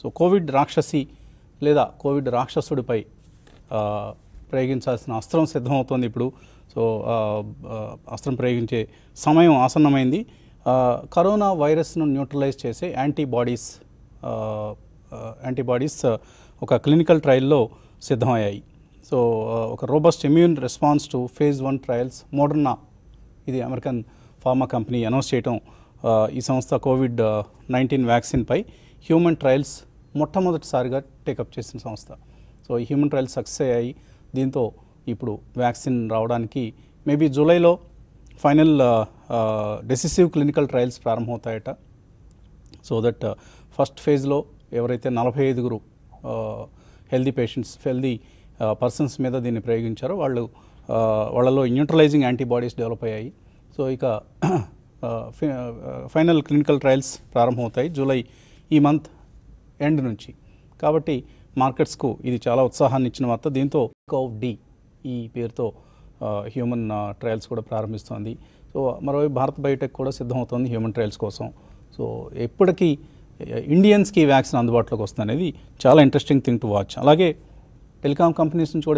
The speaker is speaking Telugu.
సో కోవిడ్ రాక్షసి లేదా కోవిడ్ రాక్షసుడిపై ప్రయోగించాల్సిన అస్త్రం సిద్ధమవుతోంది ఇప్పుడు సో అస్త్రం ప్రయోగించే సమయం ఆసన్నమైంది కరోనా వైరస్ను న్యూట్రలైజ్ చేసే యాంటీబాడీస్ యాంటీబాడీస్ ఒక క్లినికల్ ట్రయల్లో సిద్ధమయ్యాయి సో ఒక robust immune response to phase one trials Moderna ఇది అమెరికన్ ఫార్మా కంపెనీ అనౌన్స్ చేయటం ఈ సంస్థ కోవిడ్ నైన్టీన్ వ్యాక్సిన్పై హ్యూమన్ ట్రయల్స్ మొట్టమొదటిసారిగా టేకప్ చేసిన సంస్థ సో ఈ హ్యూమన్ ట్రయల్స్ సక్సెస్ అయ్యాయి దీంతో ఇప్పుడు వ్యాక్సిన్ రావడానికి మేబీ జూలైలో ఫైనల్ డెసిసివ్ క్లినికల్ ట్రయల్స్ ప్రారంభమవుతాయట సో దట్ ఫస్ట్ ఫేజ్లో ఎవరైతే నలభై ఐదుగురు హెల్దీ పేషెంట్స్ హెల్దీ పర్సన్స్ మీద దీన్ని ప్రయోగించారో వాళ్ళు వాళ్ళలో న్యూట్రలైజింగ్ యాంటీబాడీస్ డెవలప్ అయ్యాయి సో ఇక ఫైనల్ క్లినికల్ ట్రయల్స్ ప్రారంభమవుతాయి జూలై ఈ మంత్ ఎండ్ నుంచి కాబట్టి మార్కెట్స్కు ఇది చాలా ఉత్సాహాన్ని ఇచ్చిన వార్త దీంతో కౌ డి ఈ పేరుతో హ్యూమన్ ట్రయల్స్ కూడా ప్రారంభిస్తోంది సో మరోవైపు భారత్ బయోటెక్ కూడా సిద్ధమవుతోంది హ్యూమన్ ట్రయల్స్ కోసం సో ఎప్పటికీ ఇండియన్స్కి వ్యాక్సిన్ అందుబాటులోకి వస్తుంది అనేది చాలా ఇంట్రెస్టింగ్ థింగ్ టు వాచ్ అలాగే టెలికాం కంపెనీస్ నుంచి కూడా